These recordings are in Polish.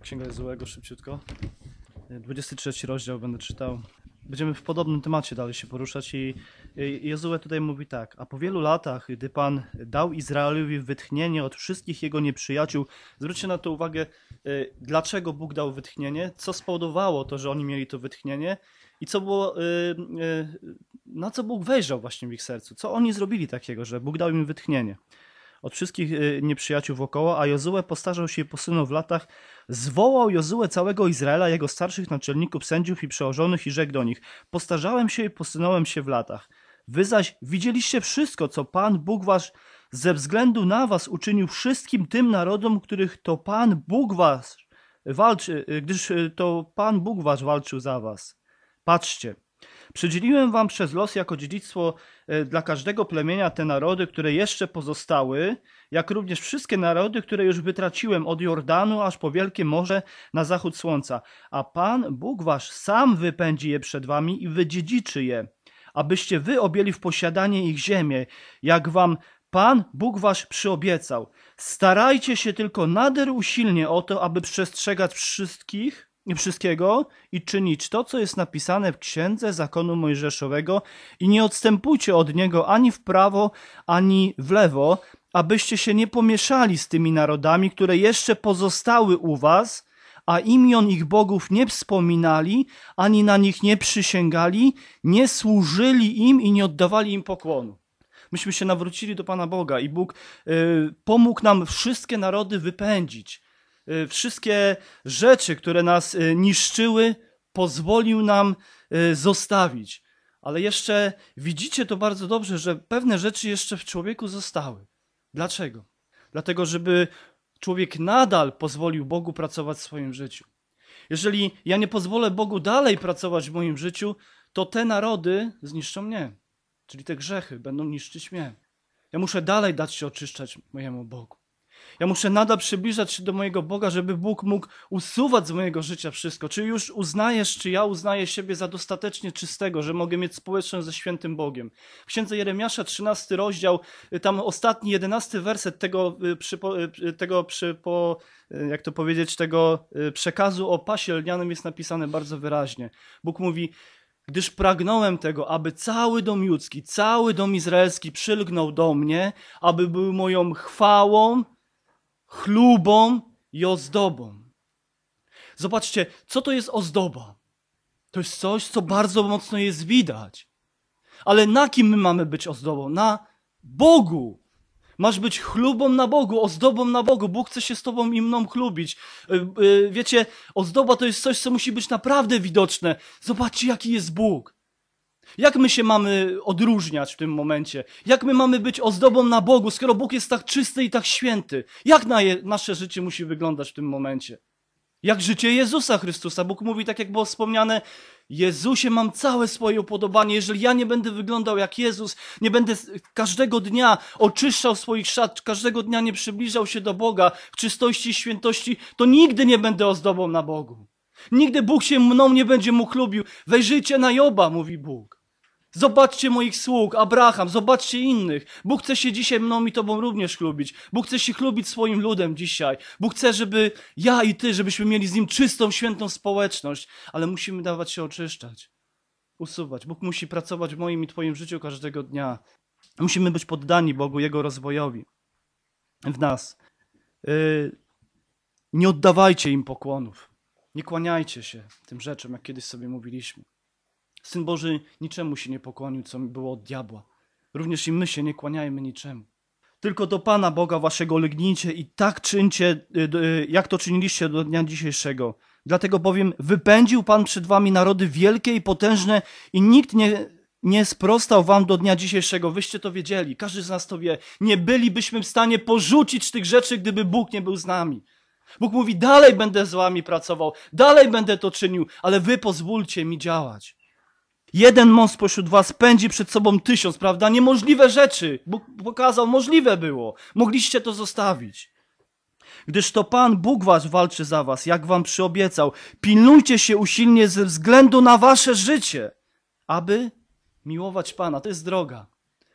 Księga Jezułego szybciutko. 23 e, rozdział będę czytał. Będziemy w podobnym temacie dalej się poruszać i Jezue tutaj mówi tak. A po wielu latach, gdy Pan dał Izraelowi wytchnienie od wszystkich jego nieprzyjaciół, zwróćcie na to uwagę, e, dlaczego Bóg dał wytchnienie, co spowodowało to, że oni mieli to wytchnienie i co było, e, na co Bóg wejrzał właśnie w ich sercu, co oni zrobili takiego, że Bóg dał im wytchnienie od wszystkich y, nieprzyjaciół wokoło, a Jozue postarzał się i posunął w latach, zwołał Jozue całego Izraela, jego starszych naczelników, sędziów i przełożonych i rzekł do nich, postarzałem się i posunąłem się w latach. Wy zaś widzieliście wszystko, co Pan Bóg wasz ze względu na was uczynił wszystkim tym narodom, których to Pan Bóg was walczy, y, gdyż y, to Pan Bóg wasz walczył za was. Patrzcie, Przydzieliłem wam przez los jako dziedzictwo e, dla każdego plemienia te narody, które jeszcze pozostały, jak również wszystkie narody, które już wytraciłem od Jordanu aż po Wielkie Morze na zachód słońca. A Pan Bóg wasz sam wypędzi je przed wami i wydziedziczy je, abyście wy objęli w posiadanie ich ziemię, jak wam Pan Bóg wasz przyobiecał. Starajcie się tylko nader usilnie o to, aby przestrzegać wszystkich wszystkiego i czynić to, co jest napisane w księdze zakonu mojżeszowego i nie odstępujcie od niego ani w prawo, ani w lewo, abyście się nie pomieszali z tymi narodami, które jeszcze pozostały u was, a imion ich bogów nie wspominali, ani na nich nie przysięgali, nie służyli im i nie oddawali im pokłonu. Myśmy się nawrócili do Pana Boga i Bóg y, pomógł nam wszystkie narody wypędzić Y, wszystkie rzeczy, które nas y, niszczyły, pozwolił nam y, zostawić. Ale jeszcze widzicie to bardzo dobrze, że pewne rzeczy jeszcze w człowieku zostały. Dlaczego? Dlatego, żeby człowiek nadal pozwolił Bogu pracować w swoim życiu. Jeżeli ja nie pozwolę Bogu dalej pracować w moim życiu, to te narody zniszczą mnie. Czyli te grzechy będą niszczyć mnie. Ja muszę dalej dać się oczyszczać mojemu Bogu. Ja muszę nadal przybliżać się do mojego Boga, żeby Bóg mógł usuwać z mojego życia wszystko. Czy już uznajesz, czy ja uznaję siebie za dostatecznie czystego, że mogę mieć społeczność ze świętym Bogiem? W księdze Jeremiasza, 13 rozdział, tam ostatni, 11 werset tego, y, y, y, tego przypo, jak to powiedzieć, tego przekazu o pasie lnianym jest napisane bardzo wyraźnie. Bóg mówi, gdyż pragnąłem tego, aby cały dom judzki, cały dom izraelski przylgnął do mnie, aby był moją chwałą, chlubą i ozdobą. Zobaczcie, co to jest ozdoba? To jest coś, co bardzo mocno jest widać. Ale na kim my mamy być ozdobą? Na Bogu. Masz być chlubą na Bogu, ozdobą na Bogu. Bóg chce się z tobą i mną chlubić. Y, y, wiecie, ozdoba to jest coś, co musi być naprawdę widoczne. Zobaczcie, jaki jest Bóg. Jak my się mamy odróżniać w tym momencie? Jak my mamy być ozdobą na Bogu, skoro Bóg jest tak czysty i tak święty? Jak na je, nasze życie musi wyglądać w tym momencie? Jak życie Jezusa Chrystusa? Bóg mówi, tak jak było wspomniane, Jezusie, mam całe swoje upodobanie. Jeżeli ja nie będę wyglądał jak Jezus, nie będę każdego dnia oczyszczał swoich szat, każdego dnia nie przybliżał się do Boga w czystości i świętości, to nigdy nie będę ozdobą na Bogu. Nigdy Bóg się mną nie będzie mógł lubił. Wejrzyjcie na Joba, mówi Bóg. Zobaczcie moich sług, Abraham, zobaczcie innych. Bóg chce się dzisiaj mną i tobą również chlubić. Bóg chce się chlubić swoim ludem dzisiaj. Bóg chce, żeby ja i ty, żebyśmy mieli z nim czystą, świętą społeczność, ale musimy dawać się oczyszczać, usuwać. Bóg musi pracować w moim i twoim życiu każdego dnia. Musimy być poddani Bogu, Jego rozwojowi w nas. Y, nie oddawajcie im pokłonów. Nie kłaniajcie się tym rzeczom, jak kiedyś sobie mówiliśmy. Syn Boży niczemu się nie pokłonił, co było od diabła. Również i my się nie kłaniajmy niczemu. Tylko do Pana Boga waszego lgnijcie i tak czyńcie, y, y, jak to czyniliście do dnia dzisiejszego. Dlatego bowiem wypędził Pan przed wami narody wielkie i potężne i nikt nie, nie sprostał wam do dnia dzisiejszego. Wyście to wiedzieli, każdy z nas to wie. Nie bylibyśmy w stanie porzucić tych rzeczy, gdyby Bóg nie był z nami. Bóg mówi, dalej będę z wami pracował, dalej będę to czynił, ale wy pozwólcie mi działać. Jeden mąż spośród was pędzi przed sobą tysiąc, prawda? Niemożliwe rzeczy. Bóg pokazał, możliwe było. Mogliście to zostawić. Gdyż to Pan Bóg wasz walczy za was, jak wam przyobiecał. Pilnujcie się usilnie ze względu na wasze życie, aby miłować Pana. To jest droga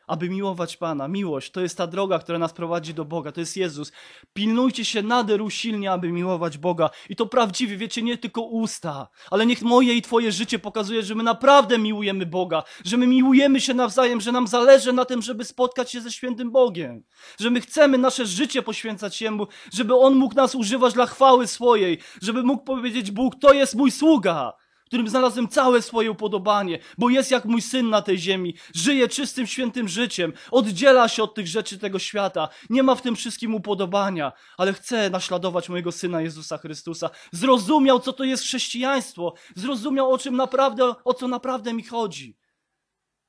aby miłować Pana. Miłość to jest ta droga, która nas prowadzi do Boga, to jest Jezus. Pilnujcie się nader usilnie, aby miłować Boga. I to prawdziwie, wiecie, nie tylko usta, ale niech moje i Twoje życie pokazuje, że my naprawdę miłujemy Boga, że my miłujemy się nawzajem, że nam zależy na tym, żeby spotkać się ze świętym Bogiem, że my chcemy nasze życie poświęcać Jemu, żeby On mógł nas używać dla chwały swojej, żeby mógł powiedzieć Bóg, to jest mój sługa, którym znalazłem całe swoje upodobanie, bo jest jak mój syn na tej ziemi, żyje czystym, świętym życiem, oddziela się od tych rzeczy tego świata, nie ma w tym wszystkim upodobania, ale chce naśladować mojego syna Jezusa Chrystusa. Zrozumiał, co to jest chrześcijaństwo, zrozumiał, o czym naprawdę, o co naprawdę mi chodzi.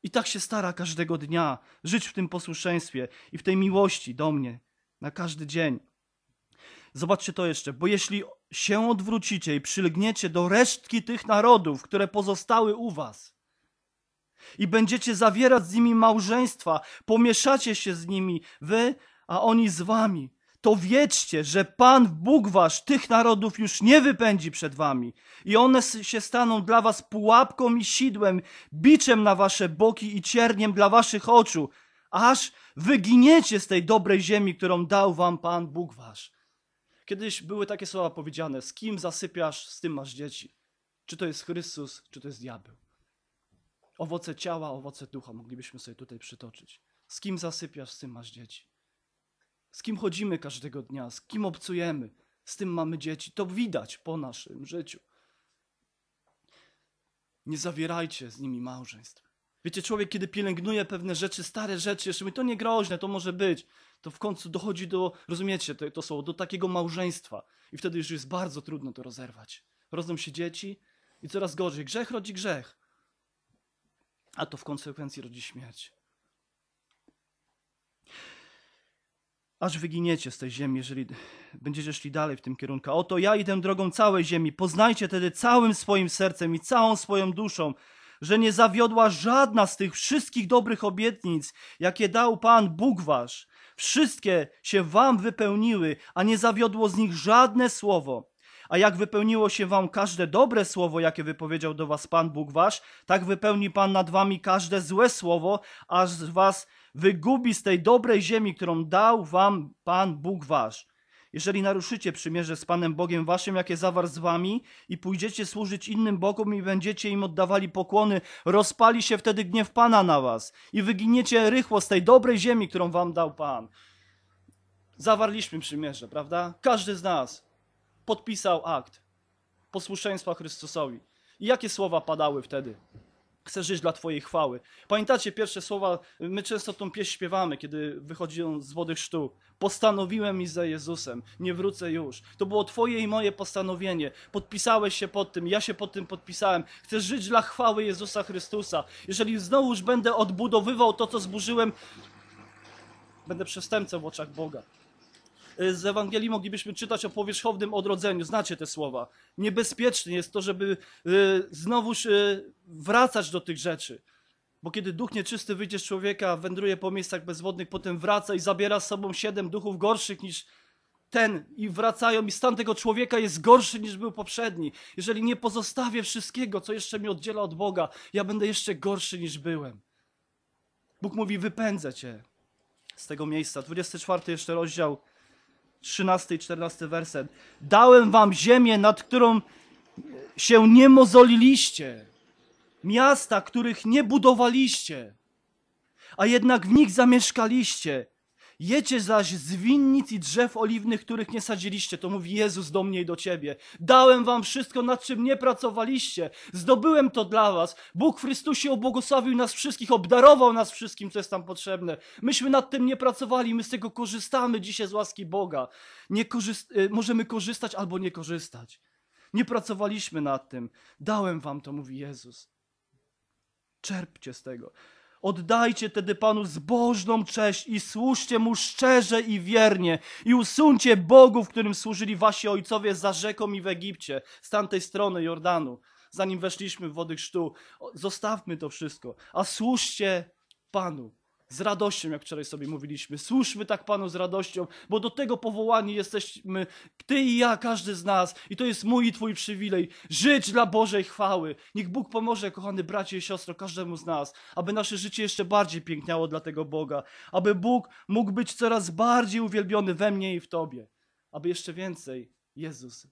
I tak się stara każdego dnia żyć w tym posłuszeństwie i w tej miłości do mnie na każdy dzień. Zobaczcie to jeszcze, bo jeśli się odwrócicie i przylgniecie do resztki tych narodów, które pozostały u was. I będziecie zawierać z nimi małżeństwa, pomieszacie się z nimi, wy, a oni z wami. To wiedzcie, że Pan Bóg wasz tych narodów już nie wypędzi przed wami, i one się staną dla was pułapką i sidłem, biczem na wasze boki i cierniem dla waszych oczu, aż wyginiecie z tej dobrej ziemi, którą dał wam Pan Bóg wasz. Kiedyś były takie słowa powiedziane: z kim zasypiasz, z tym masz dzieci. Czy to jest Chrystus, czy to jest diabeł. Owoce ciała, owoce ducha moglibyśmy sobie tutaj przytoczyć. Z kim zasypiasz, z tym masz dzieci. Z kim chodzimy każdego dnia, z kim obcujemy, z tym mamy dzieci. To widać po naszym życiu. Nie zawierajcie z nimi małżeństw. Wiecie, człowiek, kiedy pielęgnuje pewne rzeczy, stare rzeczy, jeszcze mi to nie groźne, to może być to w końcu dochodzi do, rozumiecie to, to słowo, do takiego małżeństwa. I wtedy już jest bardzo trudno to rozerwać. Rodzą się dzieci i coraz gorzej. Grzech rodzi grzech. A to w konsekwencji rodzi śmierć. aż wyginiecie z tej ziemi, jeżeli będziecie szli dalej w tym kierunku. Oto ja idę drogą całej ziemi. Poznajcie wtedy całym swoim sercem i całą swoją duszą, że nie zawiodła żadna z tych wszystkich dobrych obietnic, jakie dał Pan Bóg wasz, Wszystkie się wam wypełniły, a nie zawiodło z nich żadne słowo. A jak wypełniło się wam każde dobre słowo, jakie wypowiedział do was Pan Bóg wasz, tak wypełni Pan nad wami każde złe słowo, aż was wygubi z tej dobrej ziemi, którą dał wam Pan Bóg wasz jeżeli naruszycie przymierze z Panem Bogiem Waszym, jakie zawarł z Wami, i pójdziecie służyć innym Bogom i będziecie im oddawali pokłony, rozpali się wtedy gniew Pana na Was i wyginiecie rychło z tej dobrej ziemi, którą Wam dał Pan. Zawarliśmy przymierze, prawda? Każdy z nas podpisał akt posłuszeństwa Chrystusowi. I jakie słowa padały wtedy? Chcę żyć dla Twojej chwały. Pamiętacie pierwsze słowa, my często tą pieśń śpiewamy, kiedy wychodzi on z wody sztu. Postanowiłem mi za Jezusem, nie wrócę już. To było Twoje i moje postanowienie. Podpisałeś się pod tym, ja się pod tym podpisałem. Chcę żyć dla chwały Jezusa Chrystusa. Jeżeli znowuż będę odbudowywał to, co zburzyłem, będę przestępcą w oczach Boga. Y, z Ewangelii moglibyśmy czytać o powierzchownym odrodzeniu. Znacie te słowa. Niebezpieczne jest to, żeby y, znowuż y, wracać do tych rzeczy. Bo kiedy duch nieczysty wyjdzie z człowieka, wędruje po miejscach bezwodnych, potem wraca i zabiera z sobą siedem duchów gorszych niż ten i wracają i stan tego człowieka jest gorszy niż był poprzedni. Jeżeli nie pozostawię wszystkiego, co jeszcze mi oddziela od Boga, ja będę jeszcze gorszy niż byłem. Bóg mówi, wypędzę cię z tego miejsca. 24 jeszcze rozdział 13 i 14 werset. Dałem wam ziemię, nad którą się nie mozoliliście, miasta, których nie budowaliście, a jednak w nich zamieszkaliście Jecie zaś z winnic i drzew oliwnych, których nie sadziliście. To mówi Jezus do mnie i do ciebie. Dałem wam wszystko, nad czym nie pracowaliście. Zdobyłem to dla was. Bóg w Chrystusie obłogosławił nas wszystkich, obdarował nas wszystkim, co jest tam potrzebne. Myśmy nad tym nie pracowali, my z tego korzystamy dzisiaj z łaski Boga. Nie korzyst y, możemy korzystać albo nie korzystać. Nie pracowaliśmy nad tym. Dałem wam to, mówi Jezus. Czerpcie z tego. Oddajcie tedy Panu zbożną cześć i służcie Mu szczerze i wiernie i usuńcie bogów, którym służyli wasi ojcowie za rzeką i w Egipcie, z tamtej strony Jordanu, zanim weszliśmy w wody chrztu. Zostawmy to wszystko, a służcie Panu z radością, jak wczoraj sobie mówiliśmy. Służmy tak Panu z radością, bo do tego powołani jesteśmy Ty i ja, każdy z nas. I to jest mój i Twój przywilej. Żyć dla Bożej chwały. Niech Bóg pomoże, kochany bracie i siostro, każdemu z nas, aby nasze życie jeszcze bardziej piękniało dla tego Boga. Aby Bóg mógł być coraz bardziej uwielbiony we mnie i w Tobie. Aby jeszcze więcej Jezus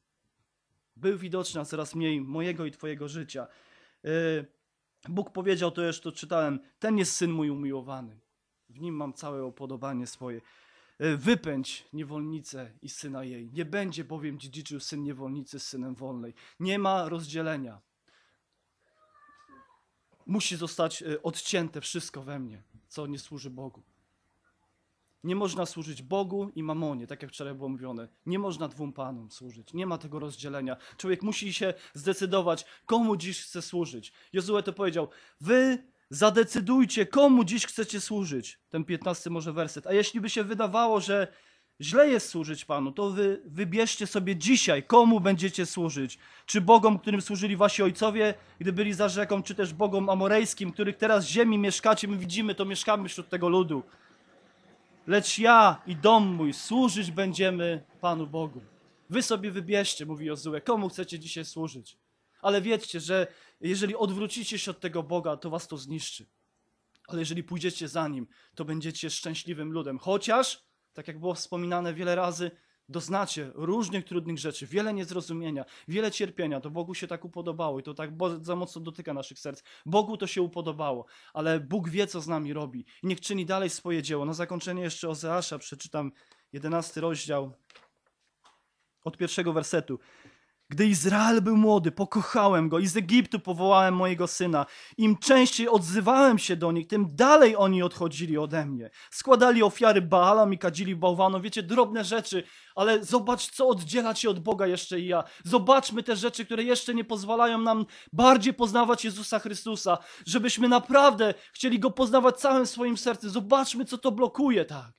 był widoczny, a coraz mniej mojego i Twojego życia. Y, Bóg powiedział, to jeszcze czytałem, ten jest syn mój umiłowany w nim mam całe opodobanie swoje. E, wypędź niewolnicę i syna jej. Nie będzie bowiem dziedziczył syn niewolnicy z synem wolnej. Nie ma rozdzielenia. Musi zostać e, odcięte wszystko we mnie, co nie służy Bogu. Nie można służyć Bogu i mamonie, tak jak wczoraj było mówione. Nie można dwóm panom służyć. Nie ma tego rozdzielenia. Człowiek musi się zdecydować, komu dziś chce służyć. Jozue to powiedział, wy Zadecydujcie, komu dziś chcecie służyć. Ten 15 może werset. A jeśli by się wydawało, że źle jest służyć Panu, to wy wybierzcie sobie dzisiaj, komu będziecie służyć. Czy Bogom, którym służyli wasi ojcowie, gdy byli za rzeką, czy też Bogom amorejskim, których teraz ziemi mieszkacie, my widzimy, to mieszkamy wśród tego ludu. Lecz ja i dom mój służyć będziemy Panu Bogu. Wy sobie wybierzcie, mówi Jozue, komu chcecie dzisiaj służyć ale wiedzcie, że jeżeli odwrócicie się od tego Boga, to was to zniszczy. Ale jeżeli pójdziecie za Nim, to będziecie szczęśliwym ludem. Chociaż, tak jak było wspominane wiele razy, doznacie różnych trudnych rzeczy, wiele niezrozumienia, wiele cierpienia. To Bogu się tak upodobało i to tak za mocno dotyka naszych serc. Bogu to się upodobało, ale Bóg wie, co z nami robi i niech czyni dalej swoje dzieło. Na zakończenie jeszcze Ozeasza przeczytam jedenasty rozdział od pierwszego wersetu. Gdy Izrael był młody, pokochałem go i z Egiptu powołałem mojego syna. Im częściej odzywałem się do nich, tym dalej oni odchodzili ode mnie. Składali ofiary Baalom i kadzili bałwanom. Wiecie, drobne rzeczy, ale zobacz, co oddziela cię od Boga jeszcze i ja. Zobaczmy te rzeczy, które jeszcze nie pozwalają nam bardziej poznawać Jezusa Chrystusa, żebyśmy naprawdę chcieli Go poznawać całym swoim sercem. Zobaczmy, co to blokuje tak.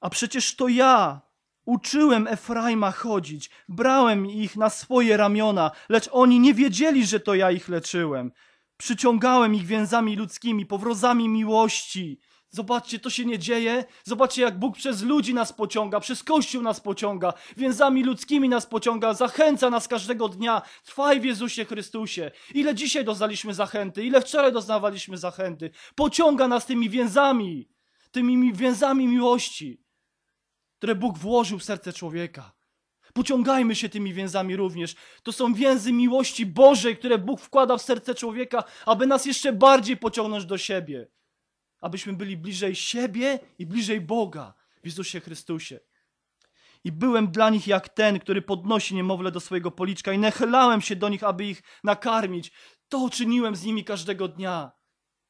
A przecież to ja Uczyłem Efraima chodzić, brałem ich na swoje ramiona, lecz oni nie wiedzieli, że to ja ich leczyłem. Przyciągałem ich więzami ludzkimi, powrozami miłości. Zobaczcie, to się nie dzieje. Zobaczcie, jak Bóg przez ludzi nas pociąga, przez Kościół nas pociąga, więzami ludzkimi nas pociąga, zachęca nas każdego dnia. Trwaj w Jezusie Chrystusie. Ile dzisiaj doznaliśmy zachęty, ile wczoraj doznawaliśmy zachęty. Pociąga nas tymi więzami, tymi więzami miłości które Bóg włożył w serce człowieka. Pociągajmy się tymi więzami również. To są więzy miłości Bożej, które Bóg wkłada w serce człowieka, aby nas jeszcze bardziej pociągnąć do siebie. Abyśmy byli bliżej siebie i bliżej Boga w Jezusie Chrystusie. I byłem dla nich jak ten, który podnosi niemowlę do swojego policzka i nachylałem się do nich, aby ich nakarmić. To czyniłem z nimi każdego dnia.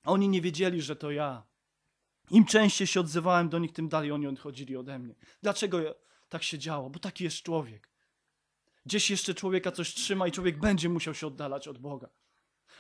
oni nie wiedzieli, że to ja. Im częściej się odzywałem do nich, tym dalej oni odchodzili ode mnie. Dlaczego tak się działo? Bo taki jest człowiek. Gdzieś jeszcze człowieka coś trzyma i człowiek będzie musiał się oddalać od Boga.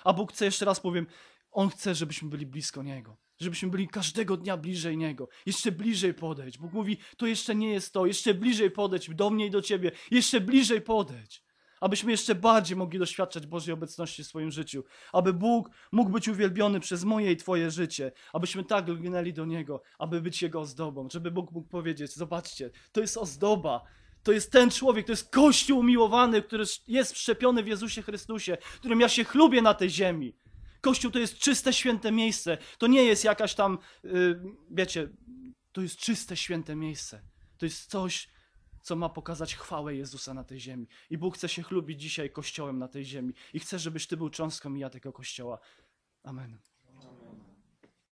A Bóg chce, jeszcze raz powiem, On chce, żebyśmy byli blisko Niego. Żebyśmy byli każdego dnia bliżej Niego. Jeszcze bliżej podejść. Bóg mówi, to jeszcze nie jest to. Jeszcze bliżej podejść do mnie i do Ciebie. Jeszcze bliżej podejść abyśmy jeszcze bardziej mogli doświadczać Bożej obecności w swoim życiu, aby Bóg mógł być uwielbiony przez moje i Twoje życie, abyśmy tak lgnęli do Niego, aby być Jego ozdobą, żeby Bóg mógł powiedzieć: Zobaczcie, to jest ozdoba. To jest ten człowiek, to jest Kościół umiłowany, który jest wszczepiony w Jezusie Chrystusie, którym ja się chlubię na tej ziemi. Kościół to jest czyste, święte miejsce. To nie jest jakaś tam, yy, wiecie, to jest czyste, święte miejsce. To jest coś, co ma pokazać chwałę Jezusa na tej ziemi. I Bóg chce się chlubić dzisiaj Kościołem na tej ziemi. I chce, żebyś Ty był cząstką i ja tego Kościoła. Amen.